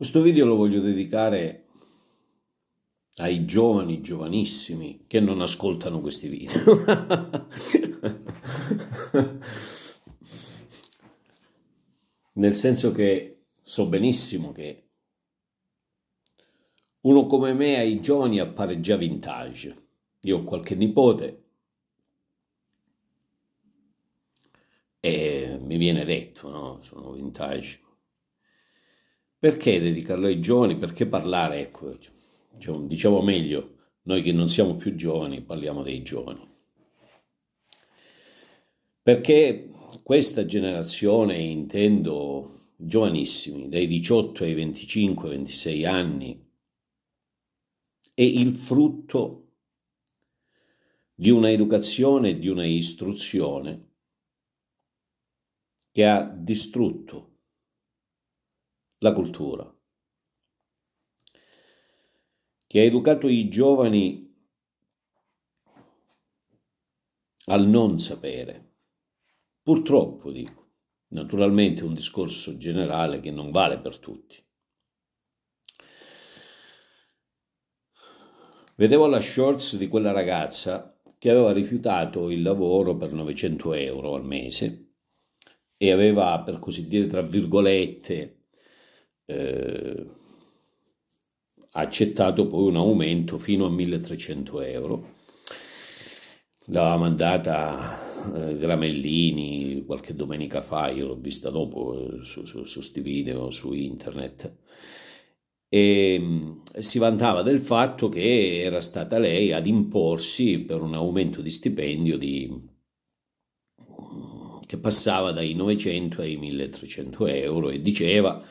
Questo video lo voglio dedicare ai giovani, giovanissimi, che non ascoltano questi video. Nel senso che so benissimo che uno come me ai giovani appare già vintage. Io ho qualche nipote e mi viene detto, no? Sono vintage perché dedicarlo ai giovani? Perché parlare? Ecco, cioè, diciamo meglio, noi che non siamo più giovani parliamo dei giovani. Perché questa generazione, intendo giovanissimi, dai 18 ai 25-26 anni, è il frutto di un'educazione e di una istruzione che ha distrutto la cultura, che ha educato i giovani al non sapere. Purtroppo, dico, naturalmente è un discorso generale che non vale per tutti. Vedevo la shorts di quella ragazza che aveva rifiutato il lavoro per 900 euro al mese e aveva, per così dire, tra virgolette, eh, ha accettato poi un aumento fino a 1300 euro. L'aveva mandata eh, Gramellini qualche domenica fa, io l'ho vista dopo eh, su, questi video su internet, e mm, si vantava del fatto che era stata lei ad imporsi per un aumento di stipendio di, che passava dai 900 ai 1300 euro e diceva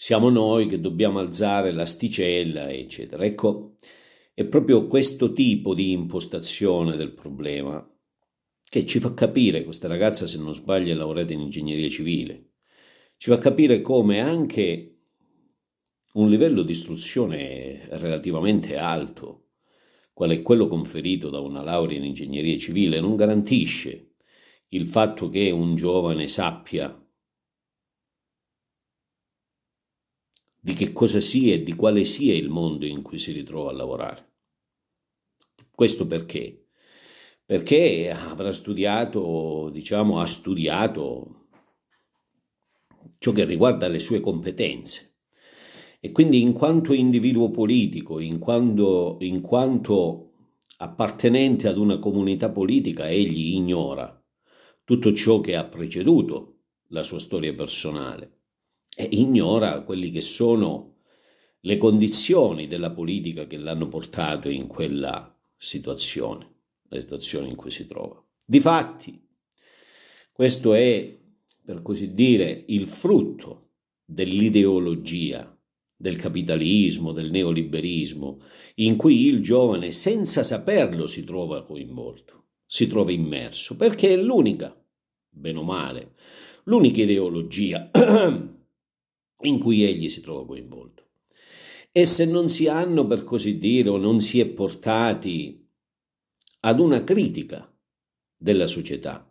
siamo noi che dobbiamo alzare l'asticella, eccetera. Ecco, è proprio questo tipo di impostazione del problema che ci fa capire, questa ragazza se non sbaglio è laureata in ingegneria civile, ci fa capire come anche un livello di istruzione relativamente alto, qual è quello conferito da una laurea in ingegneria civile, non garantisce il fatto che un giovane sappia di che cosa sia e di quale sia il mondo in cui si ritrova a lavorare. Questo perché? Perché avrà studiato, diciamo, ha studiato ciò che riguarda le sue competenze. E quindi in quanto individuo politico, in quanto, in quanto appartenente ad una comunità politica, egli ignora tutto ciò che ha preceduto la sua storia personale e ignora quelle che sono le condizioni della politica che l'hanno portato in quella situazione, la situazione in cui si trova. Difatti, questo è, per così dire, il frutto dell'ideologia del capitalismo, del neoliberismo, in cui il giovane, senza saperlo, si trova coinvolto, si trova immerso, perché è l'unica, bene o male, l'unica ideologia in cui egli si trova coinvolto. E se non si hanno, per così dire, o non si è portati ad una critica della società,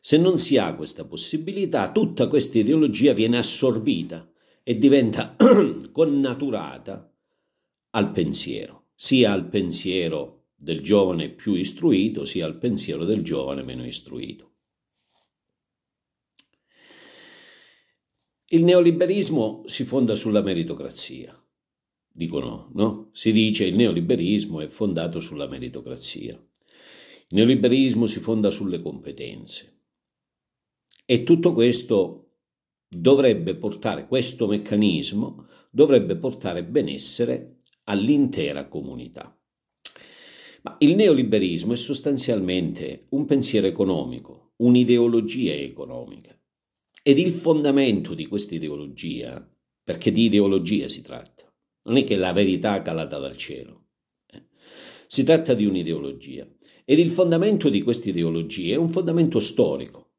se non si ha questa possibilità, tutta questa ideologia viene assorbita e diventa connaturata al pensiero, sia al pensiero del giovane più istruito, sia al pensiero del giovane meno istruito. Il neoliberismo si fonda sulla meritocrazia, dicono, no? Si dice il neoliberismo è fondato sulla meritocrazia. Il neoliberismo si fonda sulle competenze. E tutto questo dovrebbe portare, questo meccanismo dovrebbe portare benessere all'intera comunità. Ma il neoliberismo è sostanzialmente un pensiero economico, un'ideologia economica ed il fondamento di questa ideologia, perché di ideologia si tratta, non è che la verità calata dal cielo, eh? si tratta di un'ideologia. Ed il fondamento di questa ideologia è un fondamento storico.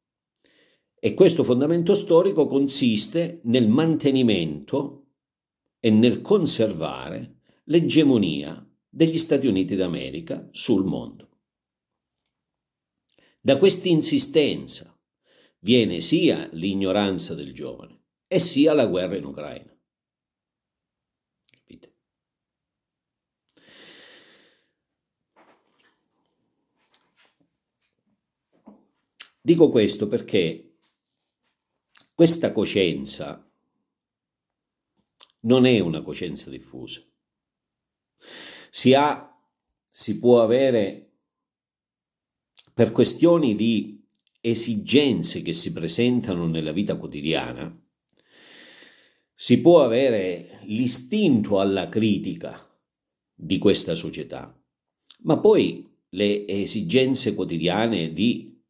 E questo fondamento storico consiste nel mantenimento e nel conservare l'egemonia degli Stati Uniti d'America sul mondo. Da questa insistenza viene sia l'ignoranza del giovane e sia la guerra in Ucraina. Capite? Dico questo perché questa coscienza non è una coscienza diffusa. Si ha, si può avere per questioni di esigenze che si presentano nella vita quotidiana, si può avere l'istinto alla critica di questa società, ma poi le esigenze quotidiane di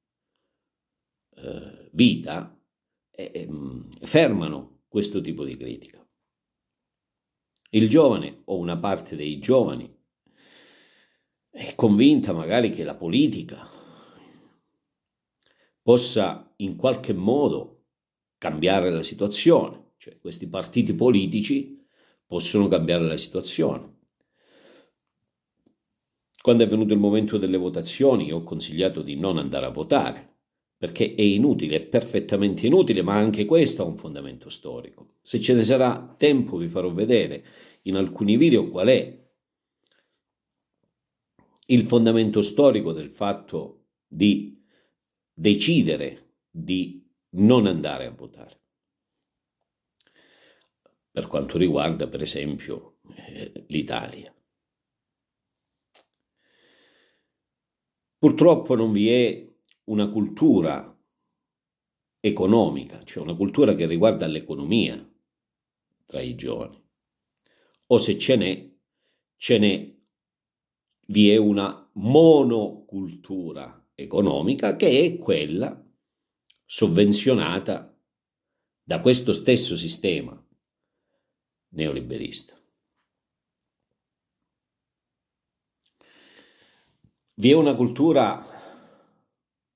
eh, vita eh, ehm, fermano questo tipo di critica. Il giovane o una parte dei giovani è convinta magari che la politica possa in qualche modo cambiare la situazione, cioè questi partiti politici possono cambiare la situazione. Quando è venuto il momento delle votazioni io ho consigliato di non andare a votare, perché è inutile, è perfettamente inutile, ma anche questo ha un fondamento storico. Se ce ne sarà tempo vi farò vedere in alcuni video qual è il fondamento storico del fatto di decidere di non andare a votare. Per quanto riguarda, per esempio, eh, l'Italia. Purtroppo non vi è una cultura economica, cioè una cultura che riguarda l'economia tra i giovani. O se ce n'è, ce n'è, vi è una monocultura economica che è quella sovvenzionata da questo stesso sistema neoliberista. Vi è una cultura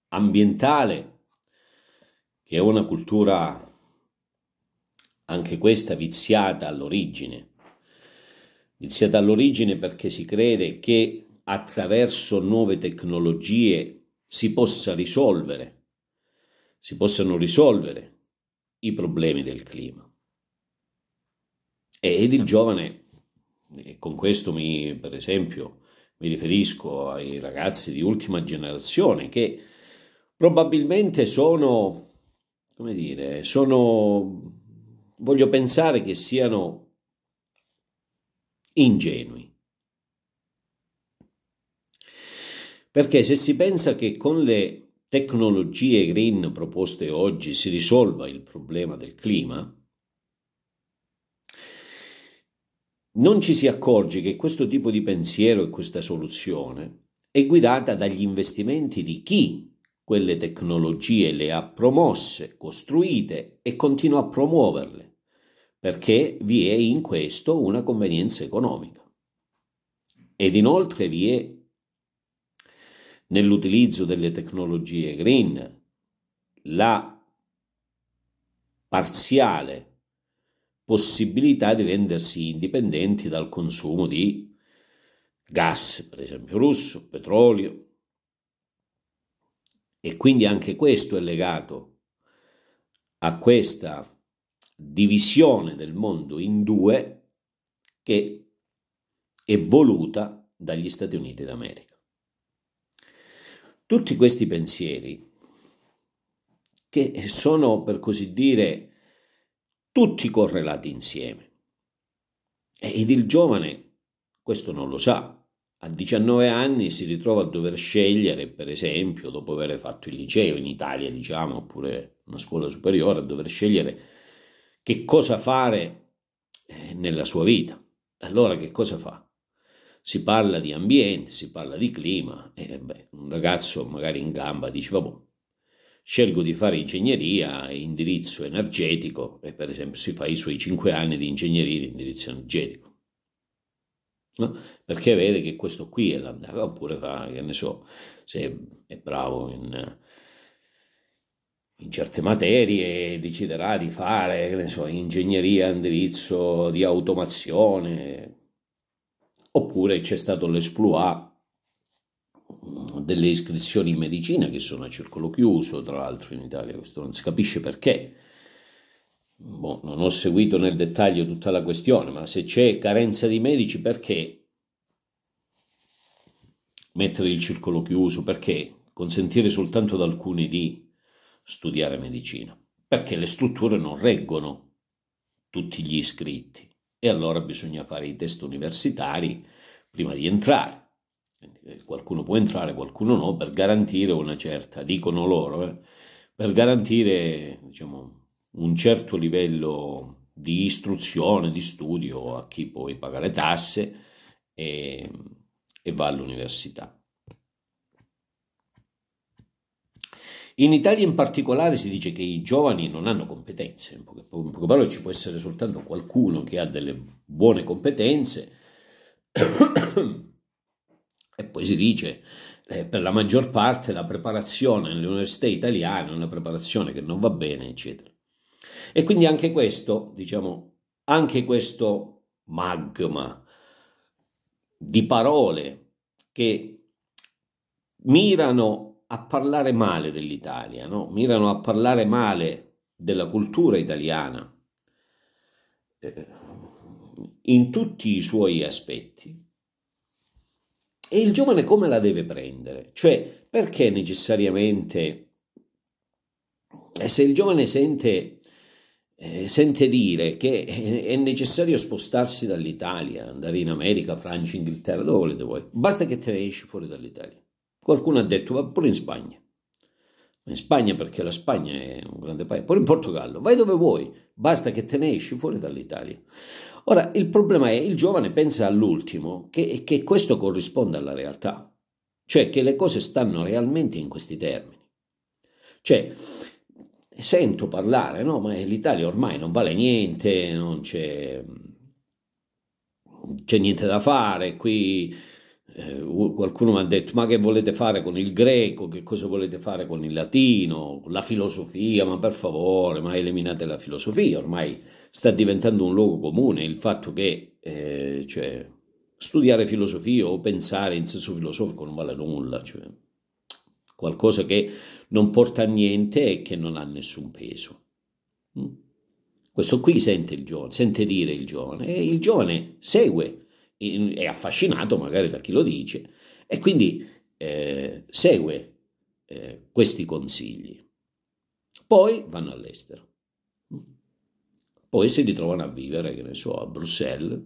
ambientale che è una cultura anche questa viziata all'origine, viziata all'origine perché si crede che attraverso nuove tecnologie si possa risolvere, si possano risolvere i problemi del clima. Ed il giovane, e con questo mi, per esempio mi riferisco ai ragazzi di ultima generazione che probabilmente sono, come dire, sono, voglio pensare che siano ingenui Perché se si pensa che con le tecnologie green proposte oggi si risolva il problema del clima, non ci si accorge che questo tipo di pensiero e questa soluzione è guidata dagli investimenti di chi quelle tecnologie le ha promosse, costruite e continua a promuoverle, perché vi è in questo una convenienza economica. Ed inoltre vi è nell'utilizzo delle tecnologie green, la parziale possibilità di rendersi indipendenti dal consumo di gas, per esempio russo, petrolio. E quindi anche questo è legato a questa divisione del mondo in due che è voluta dagli Stati Uniti d'America. Tutti questi pensieri, che sono per così dire tutti correlati insieme. Ed il giovane questo non lo sa. A 19 anni si ritrova a dover scegliere, per esempio, dopo aver fatto il liceo in Italia, diciamo, oppure una scuola superiore, a dover scegliere che cosa fare eh, nella sua vita. Allora che cosa fa? si parla di ambiente, si parla di clima, e eh, beh, un ragazzo magari in gamba dice, vabbè, scelgo di fare ingegneria indirizzo energetico, e per esempio si fa i suoi cinque anni di ingegneria in indirizzo energetico. No? Perché vede che questo qui è l'andare, oppure fa, che ne so, se è bravo in, in certe materie deciderà di fare, che ne so, ingegneria, indirizzo di automazione, oppure c'è stato l'esploit delle iscrizioni in medicina che sono a circolo chiuso, tra l'altro in Italia questo non si capisce perché. Boh, non ho seguito nel dettaglio tutta la questione, ma se c'è carenza di medici perché mettere il circolo chiuso? Perché consentire soltanto ad alcuni di studiare medicina? Perché le strutture non reggono tutti gli iscritti e allora bisogna fare i test universitari prima di entrare. Eh, qualcuno può entrare, qualcuno no, per garantire una certa, dicono loro, eh, per garantire diciamo, un certo livello di istruzione, di studio a chi poi paga le tasse e, e va all'università. In Italia in particolare si dice che i giovani non hanno competenze, in poche, in poche parole ci può essere soltanto qualcuno che ha delle buone competenze e poi si dice eh, per la maggior parte la preparazione nelle università italiane è una preparazione che non va bene, eccetera. E quindi anche questo, diciamo, anche questo magma di parole che mirano a parlare male dell'Italia, no? mirano a parlare male della cultura italiana eh, in tutti i suoi aspetti. E il giovane come la deve prendere? Cioè, perché necessariamente, eh, se il giovane sente, eh, sente dire che eh, è necessario spostarsi dall'Italia, andare in America, Francia, Inghilterra, dove volete voi, basta che te ne esci fuori dall'Italia. Qualcuno ha detto, va pure in Spagna. In Spagna perché la Spagna è un grande paese, pure in Portogallo, vai dove vuoi, basta che te ne esci fuori dall'Italia. Ora, il problema è che il giovane pensa all'ultimo che, che questo corrisponde alla realtà, cioè che le cose stanno realmente in questi termini. Cioè, sento parlare, no, ma l'Italia ormai non vale niente, non c'è, c'è niente da fare, qui eh, qualcuno mi ha detto ma che volete fare con il greco, che cosa volete fare con il latino, la filosofia, ma per favore, ma eliminate la filosofia, ormai sta diventando un luogo comune il fatto che eh, cioè, studiare filosofia o pensare in senso filosofico non vale nulla, cioè qualcosa che non porta a niente e che non ha nessun peso. Mm? Questo qui sente il giovane, sente dire il giovane e il giovane segue è affascinato magari da chi lo dice e quindi eh, segue eh, questi consigli. Poi vanno all'estero. Poi si ritrovano a vivere, che ne so, a Bruxelles,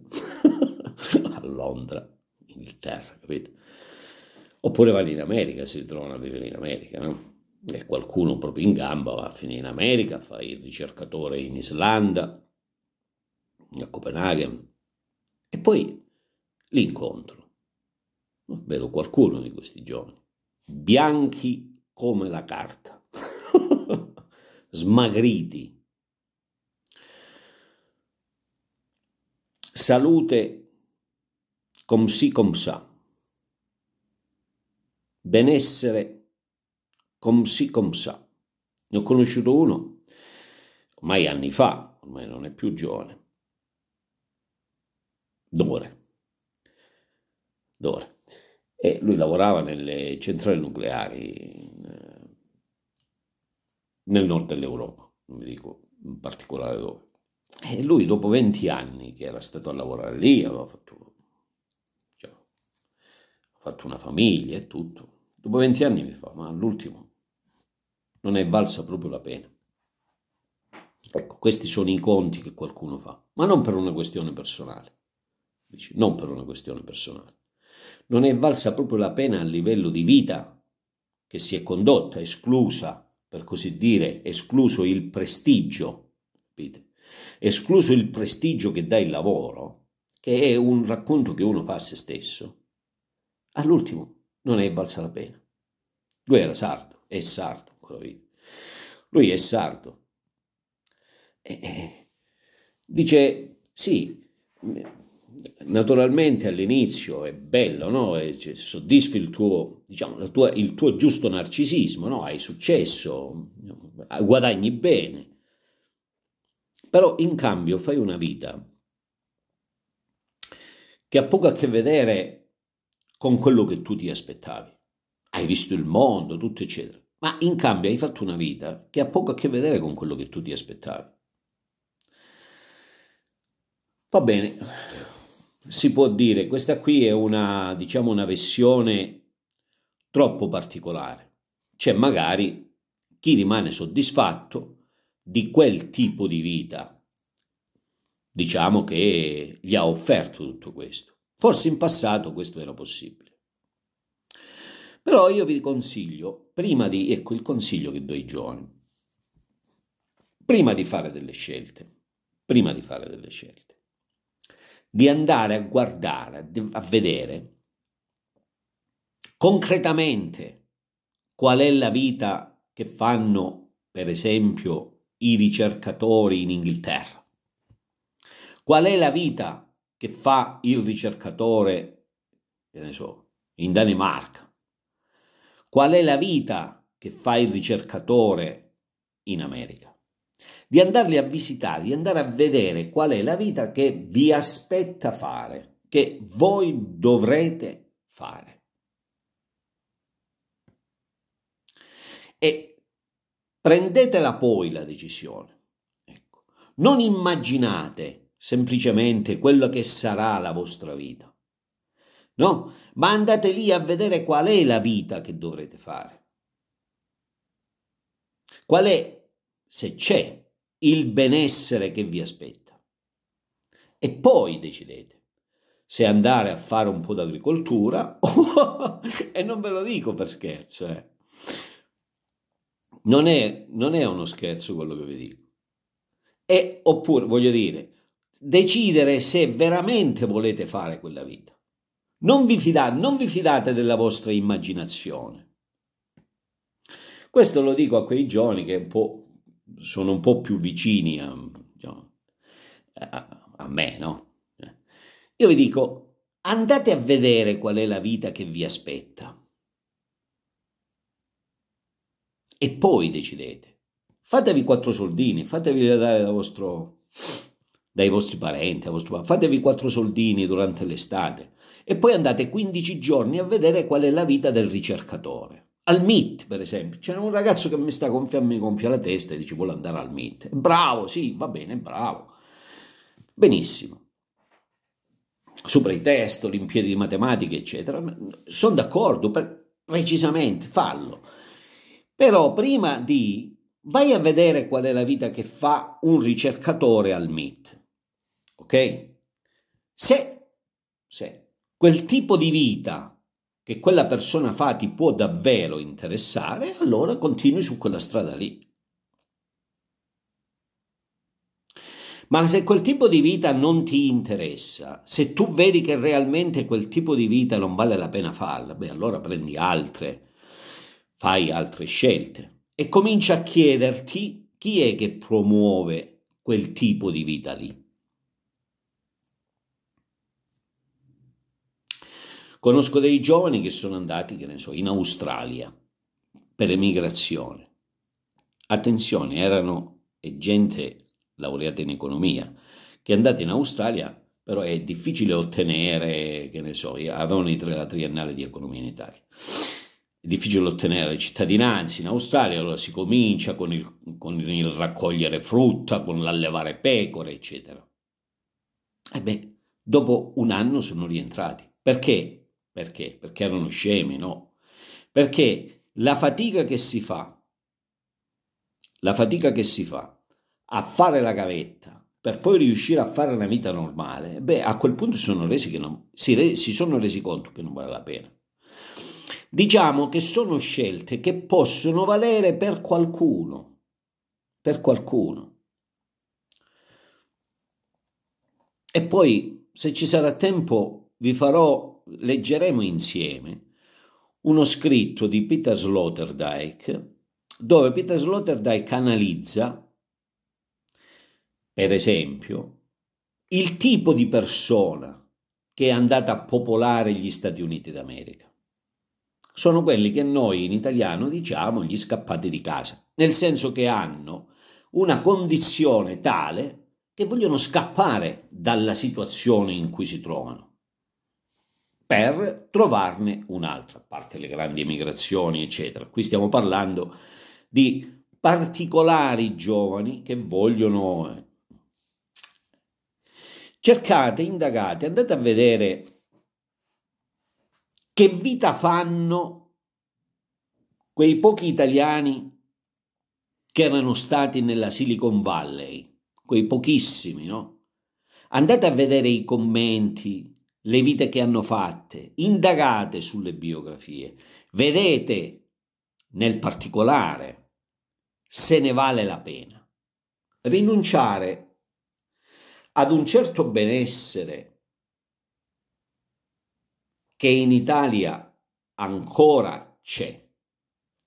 a Londra, Inghilterra, capito? Oppure vanno in America, si ritrovano a vivere in America, no? E qualcuno proprio in gamba va a finire in America, fa il ricercatore in Islanda, a Copenaghen. E poi l'incontro. Vedo qualcuno di questi giovani, bianchi come la carta, smagriti, salute com si com sa, benessere com si com sa. Ne ho conosciuto uno ormai anni fa, ormai non è più giovane, d'ore d'ore. E lui lavorava nelle centrali nucleari eh, nel nord dell'Europa, non vi dico in particolare dove. E lui dopo 20 anni che era stato a lavorare lì, aveva fatto, cioè, fatto una famiglia e tutto, dopo 20 anni mi fa, ma all'ultimo non è valsa proprio la pena. Ecco, questi sono i conti che qualcuno fa, ma non per una questione personale. Dici, non per una questione personale non è valsa proprio la pena a livello di vita che si è condotta, esclusa, per così dire, escluso il prestigio, capite? escluso il prestigio che dà il lavoro, che è un racconto che uno fa a se stesso, all'ultimo non è valsa la pena. Lui era sardo, è sardo ancora vivo. Lui è sardo. E, eh, e, eh, dice, sì, naturalmente all'inizio è bello, no? soddisfi il tuo, diciamo, tua, il tuo, giusto narcisismo, no? hai successo, guadagni bene, però in cambio fai una vita che ha poco a che vedere con quello che tu ti aspettavi. Hai visto il mondo, tutto eccetera, ma in cambio hai fatto una vita che ha poco a che vedere con quello che tu ti aspettavi. Va bene, si può dire, questa qui è una, diciamo, una versione troppo particolare. C'è cioè, magari chi rimane soddisfatto di quel tipo di vita, diciamo che gli ha offerto tutto questo. Forse in passato questo era possibile. Però io vi consiglio, prima di, ecco il consiglio che do ai giovani, prima di fare delle scelte, prima di fare delle scelte, di andare a guardare, a vedere concretamente qual è la vita che fanno, per esempio, i ricercatori in Inghilterra. Qual è la vita che fa il ricercatore, che ne so, in Danimarca? Qual è la vita che fa il ricercatore in America? di andarli a visitare, di andare a vedere qual è la vita che vi aspetta fare, che voi dovrete fare. E prendetela poi la decisione. Ecco. Non immaginate semplicemente quello che sarà la vostra vita. No, ma andate lì a vedere qual è la vita che dovrete fare. Qual è, se c'è, il benessere che vi aspetta. E poi decidete se andare a fare un po' d'agricoltura e non ve lo dico per scherzo, eh. non, è, non è uno scherzo quello che vi dico. E, oppure, voglio dire, decidere se veramente volete fare quella vita. Non vi, fidate, non vi fidate della vostra immaginazione. Questo lo dico a quei giovani che un po' sono un po' più vicini diciamo, a, a, a me, no? Io vi dico, andate a vedere qual è la vita che vi aspetta. E poi decidete. Fatevi quattro soldini, fatevi dare da vostro, dai vostri parenti, vostro, fatevi quattro soldini durante l'estate e poi andate 15 giorni a vedere qual è la vita del ricercatore al MIT, per esempio, c'è un ragazzo che mi sta gonfia, mi gonfia la testa e dice vuole andare al MIT. Bravo, sì, va bene, bravo. Benissimo. Sopra i test, Olimpiadi di matematica, eccetera. Sono d'accordo, per, precisamente, fallo. Però prima di vai a vedere qual è la vita che fa un ricercatore al MIT. Ok? Se, se quel tipo di vita che quella persona fa ti può davvero interessare, allora continui su quella strada lì. Ma se quel tipo di vita non ti interessa, se tu vedi che realmente quel tipo di vita non vale la pena farla, beh allora prendi altre, fai altre scelte e comincia a chiederti chi è che promuove quel tipo di vita lì. Conosco dei giovani che sono andati, che ne so, in Australia per emigrazione. Attenzione, erano gente laureata in economia, che è andata in Australia, però è difficile ottenere, che ne so, avevano la triennale di economia in Italia. È difficile ottenere la cittadinanza in Australia, allora si comincia con il, con il raccogliere frutta, con l'allevare pecore, eccetera. Ebbene, dopo un anno sono rientrati, perché perché? Perché erano scemi, no? Perché la fatica che si fa, la fatica che si fa a fare la gavetta, per poi riuscire a fare una vita normale, beh, a quel punto sono non, si, re, si sono resi conto che non vale la pena. Diciamo che sono scelte che possono valere per qualcuno, per qualcuno. E poi, se ci sarà tempo, vi farò leggeremo insieme uno scritto di Peter Sloterdijk dove Peter Sloterdijk analizza, per esempio, il tipo di persona che è andata a popolare gli Stati Uniti d'America. Sono quelli che noi in italiano diciamo gli scappati di casa, nel senso che hanno una condizione tale che vogliono scappare dalla situazione in cui si trovano per trovarne un'altra, a parte le grandi emigrazioni, eccetera. Qui stiamo parlando di particolari giovani che vogliono... Eh, cercate, indagate, andate a vedere che vita fanno quei pochi italiani che erano stati nella Silicon Valley, quei pochissimi, no? Andate a vedere i commenti le vite che hanno fatte, indagate sulle biografie, vedete nel particolare se ne vale la pena. Rinunciare ad un certo benessere che in Italia ancora c'è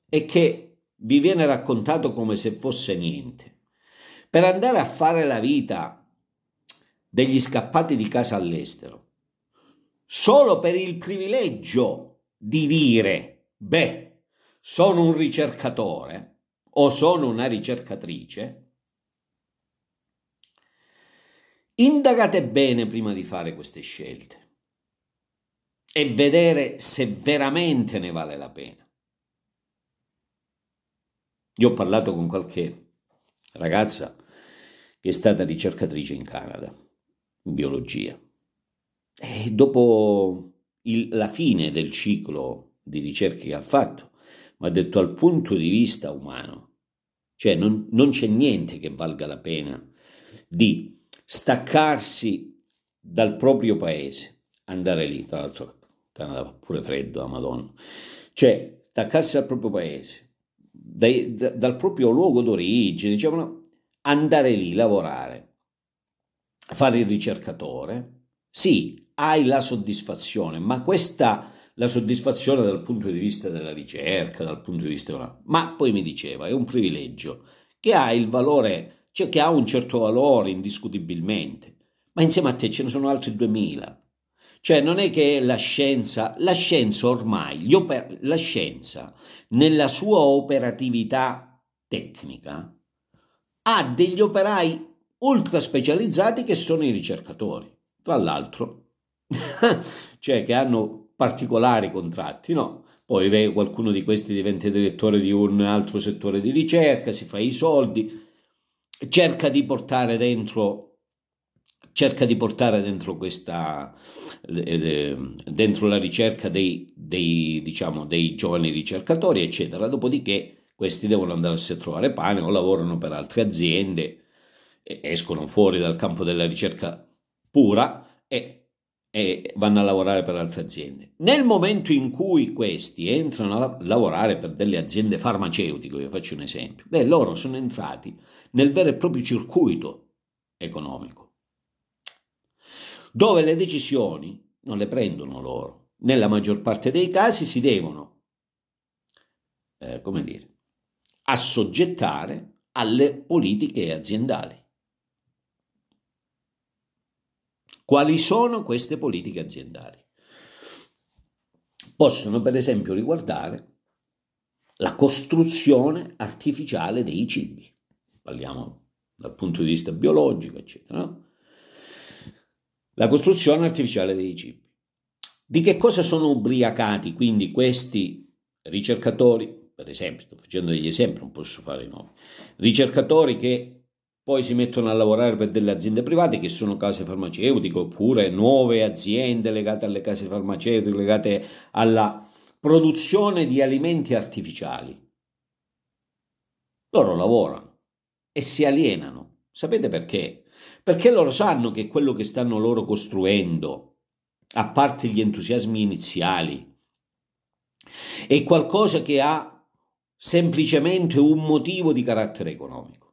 e che vi viene raccontato come se fosse niente, per andare a fare la vita degli scappati di casa all'estero solo per il privilegio di dire, beh, sono un ricercatore o sono una ricercatrice, indagate bene prima di fare queste scelte e vedere se veramente ne vale la pena. Io ho parlato con qualche ragazza che è stata ricercatrice in Canada, in biologia. E eh, dopo il, la fine del ciclo di ricerche che ha fatto, ma ha detto dal punto di vista umano, cioè non, non c'è niente che valga la pena di staccarsi dal proprio paese, andare lì, tra l'altro Canada pure freddo, a Madonna, cioè staccarsi dal proprio paese, dai, da, dal proprio luogo d'origine, diciamo, andare lì, lavorare, fare il ricercatore, sì, hai la soddisfazione, ma questa la soddisfazione dal punto di vista della ricerca, dal punto di vista... Ma poi mi diceva, è un privilegio che ha il valore, cioè che ha un certo valore indiscutibilmente, ma insieme a te ce ne sono altri 2000. Cioè non è che la scienza, la scienza ormai, la scienza nella sua operatività tecnica ha degli operai ultra specializzati che sono i ricercatori. Tra l'altro, cioè che hanno particolari contratti, no? Poi qualcuno di questi diventa direttore di un altro settore di ricerca, si fa i soldi, cerca di portare dentro cerca di portare dentro questa eh, dentro la ricerca dei, dei, diciamo, dei giovani ricercatori eccetera dopodiché questi devono andarsi a trovare pane o lavorano per altre aziende escono fuori dal campo della ricerca pura e e vanno a lavorare per altre aziende. Nel momento in cui questi entrano a lavorare per delle aziende farmaceutiche, vi faccio un esempio, beh, loro sono entrati nel vero e proprio circuito economico, dove le decisioni non le prendono loro, nella maggior parte dei casi si devono, eh, come dire, assoggettare alle politiche aziendali. Quali sono queste politiche aziendali? Possono per esempio riguardare la costruzione artificiale dei cibi, parliamo dal punto di vista biologico, eccetera. No? La costruzione artificiale dei cibi. Di che cosa sono ubriacati quindi questi ricercatori? Per esempio, sto facendo degli esempi, non posso fare i nomi. Ricercatori che poi si mettono a lavorare per delle aziende private che sono case farmaceutiche oppure nuove aziende legate alle case farmaceutiche, legate alla produzione di alimenti artificiali. Loro lavorano e si alienano. Sapete perché? Perché loro sanno che quello che stanno loro costruendo, a parte gli entusiasmi iniziali, è qualcosa che ha semplicemente un motivo di carattere economico.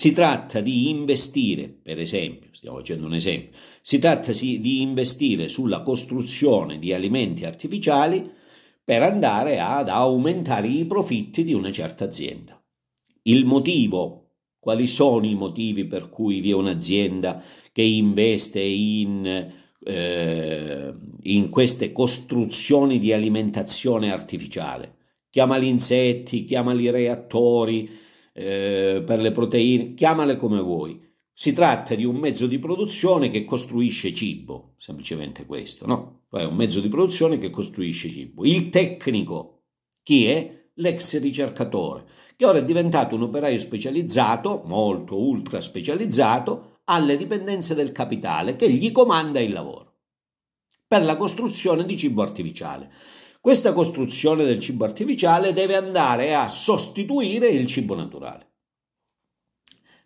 Si tratta di investire, per esempio, stiamo facendo un esempio, si tratta di investire sulla costruzione di alimenti artificiali per andare ad aumentare i profitti di una certa azienda. Il motivo quali sono i motivi per cui vi è un'azienda che investe in, eh, in queste costruzioni di alimentazione artificiale. Chiamali insetti, chiamali reattori, eh, per le proteine, chiamale come vuoi. Si tratta di un mezzo di produzione che costruisce cibo, semplicemente questo, no? È cioè, un mezzo di produzione che costruisce cibo. Il tecnico, chi è? L'ex ricercatore, che ora è diventato un operaio specializzato, molto ultra specializzato, alle dipendenze del capitale che gli comanda il lavoro per la costruzione di cibo artificiale. Questa costruzione del cibo artificiale deve andare a sostituire il cibo naturale.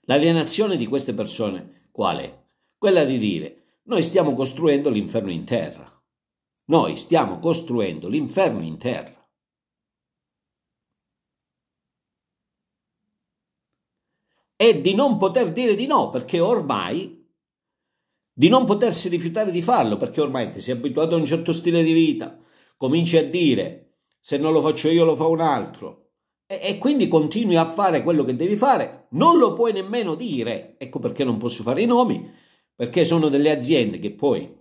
L'alienazione di queste persone qual è? Quella di dire noi stiamo costruendo l'inferno in terra. Noi stiamo costruendo l'inferno in terra. E di non poter dire di no, perché ormai di non potersi rifiutare di farlo, perché ormai ti sei abituato a un certo stile di vita, cominci a dire se non lo faccio io lo fa un altro e, e quindi continui a fare quello che devi fare, non lo puoi nemmeno dire, ecco perché non posso fare i nomi, perché sono delle aziende che poi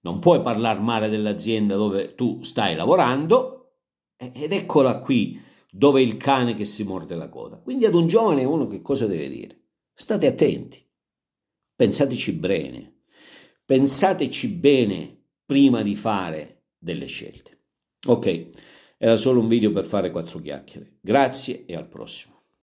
non puoi parlare male dell'azienda dove tu stai lavorando ed eccola qui dove il cane che si morde la coda. Quindi ad un giovane uno che cosa deve dire? State attenti, pensateci bene, pensateci bene prima di fare delle scelte. Ok, era solo un video per fare quattro chiacchiere. Grazie e al prossimo.